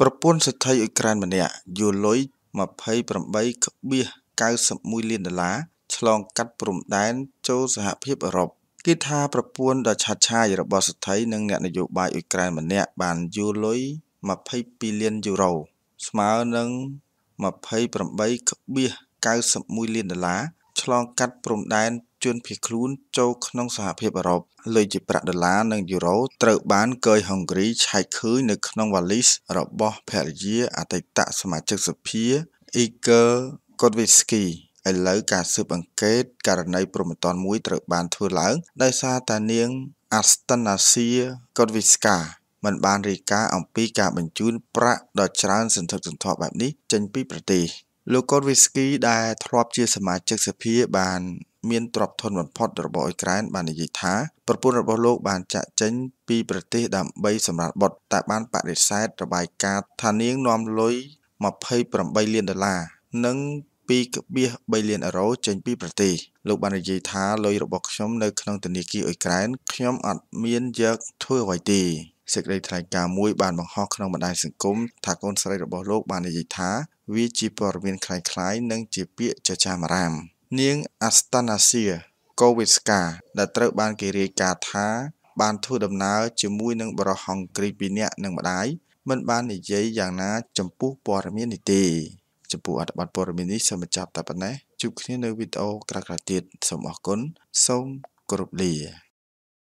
ប្រពន្ធសេដ្ឋីអ៊ុយក្រែនម្នាក់យួរលុយ28.91លានដុល្លារឆ្លងកាត់ព្រំដែន ចូលសហភាពអឺរ៉ុបគេថាប្រពន្ធដ៏ឆាតឆាយរបស់សេដ្ឋីនិងអ្នក នយោបាយអ៊ុយក្រែនម្នាក់បានយួរលុយ22លានយូរ៉ូស្មើនឹង28.91លានដុល្លារឆ្លងកាត់ព្រំដែនជនភៀសខ្លួនចូលក្នុងសហភាពអឺរ៉ុបលុយជាប្រាក់ដុល្លារនិងយូរ៉ូត្រូវ បានកយហុងគ្រីឆែកឃើញនៅក្នុងវ៉ាលីស របស់ភរិយាអតីតសមាជិកសភាអ៊ីកឺកូតវីស្គីឥឡូវការស៊ើបអង្កេតករណីប្រមត្តនមួយត្រូវបានធ្វើឡើងដោយសារតានាង អាស្តិនាស៊ីកូតវីស្កា មិន បានរាយការណ៍អំពីការបញ្ជូនប្រាក់ដ៏ច្រើន សន្ធឹកសន្ធាប់បែបនេះចេញពីប្រទេសលោកកូនវីស្គីដែលធ្លាប់ជាសមាជិកសភា បាន មានទ្រព្យធនបំផុតរបស់អ៊ុយក្រែនបាននិយាយថាប្រពន្ធរបស់លោកបានចាក់ចេញពីប្រទេសដើម្បីសម្រាប់បុតតែបានបដិសេធរបាយការណ៍ថានាងនាំលុយ28លានដុល្លារនិង2.3លានអឺរ៉ូចេញពីប្រទេសលោកបាននិយាយថាលុយរបស់ខ្ញុំនៅក្នុងធនាគារអ៊ុយក្រែនខ្ញុំអត់មានយកធ្វើអ្វីទេសេចក្តីថ្លែងការណ៍មួយបានបង្ហោះក្នុងបណ្ដាញសង្គមថាកូនស្រីរបស់លោកបាននិយាយថាវាជាព័ត៌មានคล้ายៗនិងជាពាក្យចចាមរាមនាងអាស្តានាសៀកូវីស្កាដែលត្រូវបានគេរាយការណ៍ថា បានធ្វើដំណើរជាមួយនឹងបរិហង្គ្រីពីរនាក់និងម្ដាយមិនបាននិយាយយ៉ាងណាចំពោះព័ត៌មាននេះទេចំពោះអត្ថបទព័ត៌មាននេះសូមបញ្ចប់តែប៉ុណ្ណេះជួបគ្នានៅវីដេអូក្រោយៗទៀតសូមអរគុណសូមគោរពលា